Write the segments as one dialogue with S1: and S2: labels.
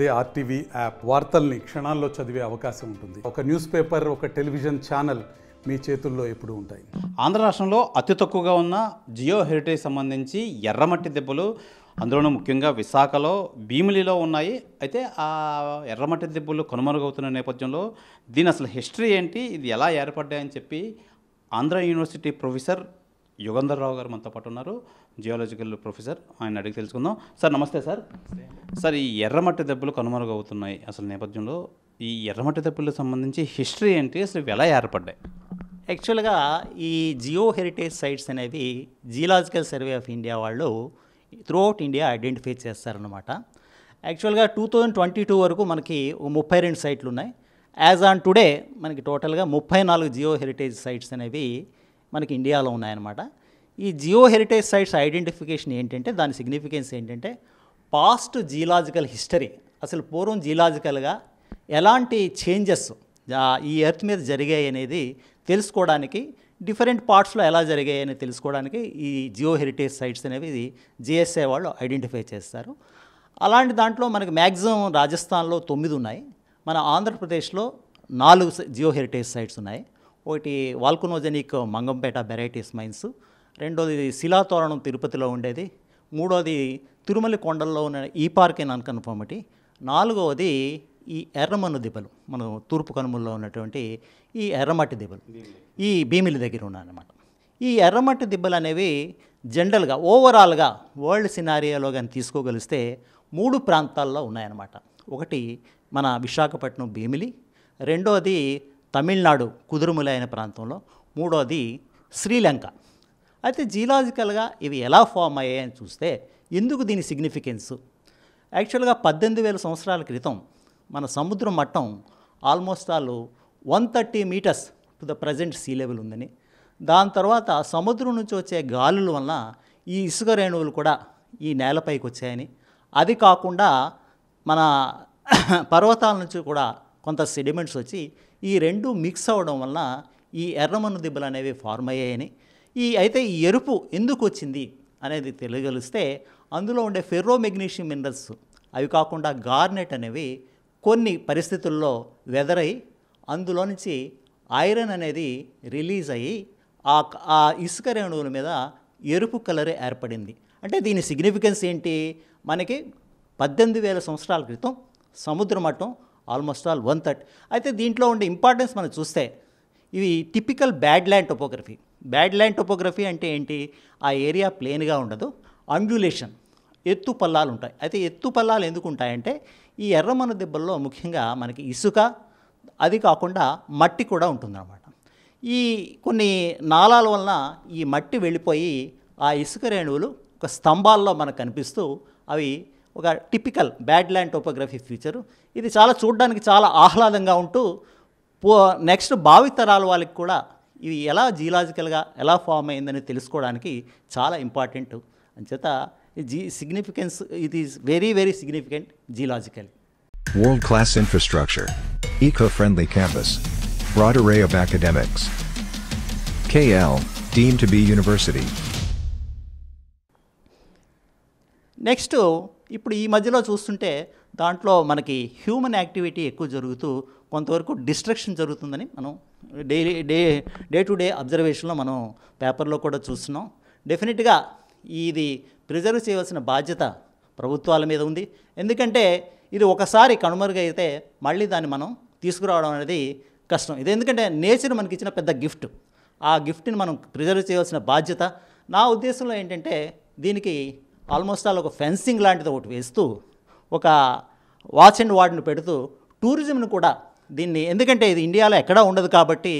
S1: అదే RTV app వార్తల్ని క్షణాల్లో చదివే అవకాశం ఉంటుంది ఒక న్యూస్ పేపర్ ఒక టెలివిజన్ ఛానల్ మీ చేతుల్లో ఎప్పుడు ఉంటాయి ఆంధ్ర రాష్ట్రంలో అతి తక్కువగా ఉన్న జియో హెరిటేజ్ సంబంధించి ఎర్రమట్టి దెబ్బలు అందులోనూ ముఖ్యంగా విశాఖలో భీమిలిలో ఉన్నాయి అయితే ఆ ఎర్రమట్టి దెబ్బలు కొనుమరుగవుతున్న నేపథ్యంలో దీని అసలు హిస్టరీ ఏంటి ఇది ఎలా ఏర్పడ్డాయని చెప్పి ఆంధ్ర యూనివర్సిటీ ప్రొఫెసర్ యుగంధర్రావు గారు మనతో పాటు ఉన్నారు జియాలజికల్ ప్రొఫెసర్ ఆయన అడిగి తెలుసుకుందాం సార్ నమస్తే సార్ సార్ ఈ ఎర్రమట్టి దెబ్బలు కనుమరుగవుతున్నాయి అసలు నేపథ్యంలో ఈ ఎర్రమట్టి దెబ్బలకు సంబంధించి హిస్టరీ ఏంటి అసలు ఎలా ఏర్పడ్డాయి
S2: యాక్చువల్గా ఈ జియో హెరిటేజ్ సైట్స్ అనేవి జియలాజికల్ సర్వే ఆఫ్ ఇండియా వాళ్ళు త్రూఅవుట్ ఇండియా ఐడెంటిఫై చేస్తారనమాట యాక్చువల్గా టూ థౌజండ్ ట్వంటీ టూ వరకు మనకి ముప్పై రెండు సైట్లు ఉన్నాయి యాజ్ ఆన్ టుడే మనకి టోటల్గా ముప్పై నాలుగు జియో హెరిటేజ్ సైట్స్ అనేవి మనకి ఇండియాలో ఉన్నాయన్నమాట ఈ జియో హెరిటేజ్ సైట్స్ ఐడెంటిఫికేషన్ ఏంటంటే దాని సిగ్నిఫికెన్స్ ఏంటంటే పాస్ట్ జియలాజికల్ హిస్టరీ అసలు పూర్వం జియలాజికల్గా ఎలాంటి చేంజెస్ ఈ ఎర్త్ మీద జరిగాయి అనేది తెలుసుకోవడానికి డిఫరెంట్ పార్ట్స్లో ఎలా జరిగాయి అని తెలుసుకోవడానికి ఈ జియో హెరిటేజ్ సైట్స్ అనేవి జిఎస్ఏ వాళ్ళు ఐడెంటిఫై చేస్తారు అలాంటి దాంట్లో మనకి మ్యాక్సిమం రాజస్థాన్లో తొమ్మిది ఉన్నాయి మన ఆంధ్రప్రదేశ్లో నాలుగు జియో హెరిటేజ్ సైట్స్ ఉన్నాయి ఒకటి వాల్కునోజెనిక్ మంగంపేట వెరైటీస్ మైన్స్ రెండోది శిలాతోరణం తిరుపతిలో ఉండేది మూడోది తిరుమల కొండల్లో ఉన్న ఈ పార్క్ ఇన్ అన్కన్ఫర్మిటీ నాలుగవది ఈ ఎర్రమన్ను దిబ్బలు మనం తూర్పు కనుమల్లో ఉన్నటువంటి ఈ ఎర్రమట్టి దిబ్బలు ఈ భీమిలి దగ్గర ఉన్నాయన్నమాట ఈ ఎర్రమట్టి దిబ్బలు అనేవి జనరల్గా ఓవరాల్గా వరల్డ్ సినారియాలో కానీ తీసుకోగలిస్తే మూడు ప్రాంతాల్లో ఉన్నాయన్నమాట ఒకటి మన విశాఖపట్నం భీమిలి రెండోది తమిళనాడు కుదురుములైన ప్రాంతంలో మూడోది శ్రీలంక అయితే జియలాజికల్గా ఇవి ఎలా ఫామ్ అయ్యాయని చూస్తే ఎందుకు దీని సిగ్నిఫికెన్స్ యాక్చువల్గా పద్దెనిమిది వేల సంవత్సరాల క్రితం మన సముద్రం మట్టం almost all one thirty metres to the present sea level ఉందని దాని తర్వాత సముద్రం నుంచి వచ్చే గాలుల వలన ఈ ఇసుక రేణువులు కూడా ఈ నేలపైకి వచ్చాయని అది కాకుండా మన పర్వతాల నుంచి కూడా కొంత సెడిమెంట్స్ వచ్చి ఈ రెండు మిక్స్ అవ్వడం వల్ల ఈ ఎర్రమన్ను దిబ్బలు అనేవి ఫార్మ్ అయ్యాయని ఈ అయితే ఈ ఎరుపు ఎందుకు వచ్చింది అనేది తెలియగలిస్తే అందులో ఉండే ఫెర్రో మెగ్నీషియం మినరల్స్ అవి కాకుండా గార్నెట్ అనేవి కొన్ని పరిస్థితుల్లో వెదరై అందులో నుంచి ఐరన్ అనేది రిలీజ్ అయ్యి ఆ ఇసుక రేణువుల మీద ఎరుపు కలర్ ఏర్పడింది అంటే దీని సిగ్నిఫికెన్స్ ఏంటి మనకి పద్దెనిమిది వేల సంవత్సరాల క్రితం సముద్ర మట్టం ఆల్మోస్ట్ ఆల్ వన్ థర్డ్ అయితే దీంట్లో ఉండే ఇంపార్టెన్స్ మనం చూస్తే ఇది typical badland topography badland topography అంటే ఏంటి ఆ ఏరియా ప్లెయిన్గా ఉండదు అంగ్యులేషన్ ఎత్తు పల్లాలు ఉంటాయి అయితే ఎత్తు పల్లాలు ఎందుకు ఉంటాయంటే ఈ ఎర్రమన్న దెబ్బల్లో ముఖ్యంగా మనకి ఇసుక అది కాకుండా మట్టి కూడా ఉంటుందన్నమాట ఈ కొన్ని నాళాల వలన ఈ మట్టి వెళ్ళిపోయి ఆ ఇసుక రేణువులు ఒక స్తంభాల్లో మనకు కనిపిస్తూ అవి ఒక typical badland topography feature ఇది చాలా చూడడానికి చాలా ఆహ్లాదంగా ఉంటూ పో నెక్స్ట్ భావితరాల వాళ్ళకి కూడా ఇది ఎలా జియలాజికల్గా ఎలా ఫామ్ అయిందని తెలుసుకోవడానికి చాలా ఇంపార్టెంట్ అంచేత జీ significance it is very very significant geological world class infrastructure eco friendly campus broad array of academics. KL deemed to be university next ఇప్పుడు ఈ మధ్యలో చూస్తుంటే దాంట్లో మనకి హ్యూమన్ యాక్టివిటీ ఎక్కువ జరుగుతూ కొంతవరకు డిస్ట్రక్షన్ జరుగుతుందని మనం daily day day to day అబ్జర్వేషన్లో మనం పేపర్లో కూడా చూస్తున్నాం డెఫినెట్గా ఇది ప్రిజర్వ్ చేయవలసిన బాధ్యత ప్రభుత్వాల మీద ఉంది ఎందుకంటే ఇది ఒకసారి కనుమరుగైతే మళ్ళీ దాన్ని మనం తీసుకురావడం అనేది కష్టం ఇది ఎందుకంటే నేచర్ మనకి ఇచ్చిన పెద్ద గిఫ్ట్ ఆ గిఫ్ట్ని మనం ప్రిజర్వ్ చేయవలసిన బాధ్యత నా ఉద్దేశంలో ఏంటంటే దీనికి ఆల్మోస్ట్ ఆల్ ఒక ఫెన్సింగ్ లాంటిది ఒకటి వేస్తూ ఒక వాచ్ అండ్ వార్డ్ను పెడుతూ టూరిజంను కూడా దీన్ని ఎందుకంటే ఇది ఇండియాలో ఎక్కడా ఉండదు కాబట్టి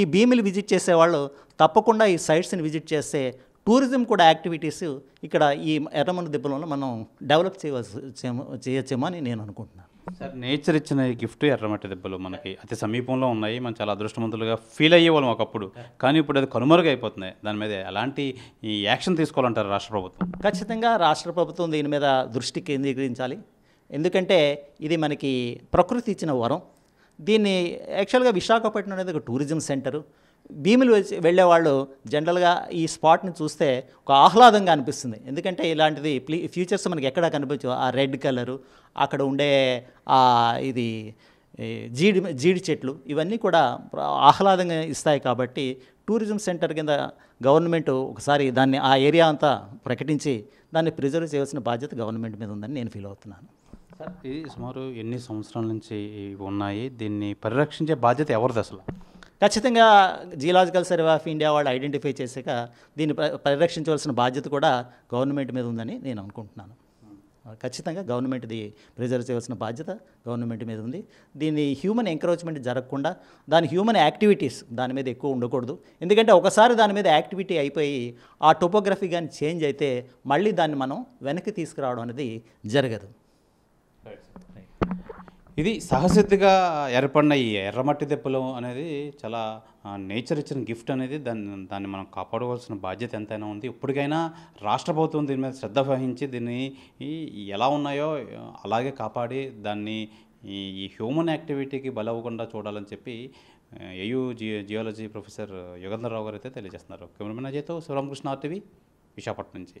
S2: ఈ భీమిలు విజిట్ చేసేవాళ్ళు తప్పకుండా ఈ సైట్స్ని విజిట్ చేస్తే టూరిజం కూడా యాక్టివిటీస్ ఇక్కడ ఈ ఎర్రమన్న దిబ్బలలో మనం డెవలప్ చేయవలసి చేయొచ్చేమో అని నేను అనుకుంటున్నాను
S1: సార్ నేచర్ ఇచ్చిన ఈ గిఫ్ట్ ఎర్రమట్టి దెబ్బలు మనకి అతి సమీపంలో ఉన్నాయి మనం చాలా అదృష్టవంతులుగా ఫీల్ అయ్యేవాళ్ళం ఒకప్పుడు కానీ ఇప్పుడు అది కనుమరుగు అయిపోతుంది దాని మీద ఎలాంటి ఈ యాక్షన్ తీసుకోవాలంటారు రాష్ట్ర ప్రభుత్వం
S2: ఖచ్చితంగా రాష్ట్ర ప్రభుత్వం దీని మీద దృష్టి కేంద్రీకరించాలి ఎందుకంటే ఇది మనకి ప్రకృతి ఇచ్చిన వరం దీన్ని యాక్చువల్గా విశాఖపట్నం అనేది ఒక టూరిజం సెంటరు భీములు వెళ్ళేవాళ్ళు జనరల్గా ఈ స్పాట్ని చూస్తే ఒక ఆహ్లాదంగా అనిపిస్తుంది ఎందుకంటే ఇలాంటిది ప్లీ ఫ్యూచర్స్ మనకి ఎక్కడ కనిపించవు ఆ రెడ్ కలరు అక్కడ ఉండే ఇది జీడి జీడి చెట్లు ఇవన్నీ కూడా ఆహ్లాదంగా ఇస్తాయి కాబట్టి టూరిజం సెంటర్ కింద గవర్నమెంట్ ఒకసారి దాన్ని ఆ ఏరియా అంతా ప్రకటించి దాన్ని ప్రిజర్వ్ చేయాల్సిన బాధ్యత గవర్నమెంట్ మీద ఉందని నేను ఫీల్ అవుతున్నాను
S1: సార్ ఇది సుమారు ఎన్ని సంవత్సరాల నుంచి ఉన్నాయి దీన్ని పరిరక్షించే బాధ్యత ఎవరిది అసలు
S2: ఖచ్చితంగా జియలాజికల్ సర్వే ఆఫ్ ఇండియా వాళ్ళు ఐడెంటిఫై చేశాక దీన్ని పరిరక్షించవలసిన బాధ్యత కూడా గవర్నమెంట్ మీద ఉందని నేను అనుకుంటున్నాను ఖచ్చితంగా గవర్నమెంట్ది ప్రిజర్వ్ చేయవలసిన బాధ్యత గవర్నమెంట్ మీద ఉంది దీని హ్యూమన్ ఎంకరేజ్మెంట్ జరగకుండా దాని హ్యూమన్ యాక్టివిటీస్ దాని మీద ఎక్కువ ఉండకూడదు ఎందుకంటే ఒకసారి దాని మీద యాక్టివిటీ అయిపోయి ఆ టోపోగ్రఫీ కానీ చేంజ్ అయితే మళ్ళీ దాన్ని మనం వెనక్కి తీసుకురావడం అనేది జరగదు
S1: ఇది సహసిద్ధిగా ఏర్పడిన ఈ ఎర్రమట్టి దెబ్బలు అనేది చాలా నేచర్ ఇచ్చిన గిఫ్ట్ అనేది దాన్ని దాన్ని మనం కాపాడుకోవాల్సిన బాధ్యత ఎంతైనా ఉంది ఇప్పటికైనా రాష్ట్ర ప్రభుత్వం దీని మీద శ్రద్ధ వహించి దీన్ని ఎలా ఉన్నాయో అలాగే కాపాడి దాన్ని ఈ హ్యూమన్ యాక్టివిటీకి బలవ్వకుండా చూడాలని చెప్పి ఏయూ జి జియాలజీ ప్రొఫెసర్ యుగంధర్రావు గారు అయితే తెలియజేస్తున్నారు కెమెరామెన్ అజయ్తో శివరామకృష్ణ ఆర్టీవీ విశాఖపట్నం నుంచి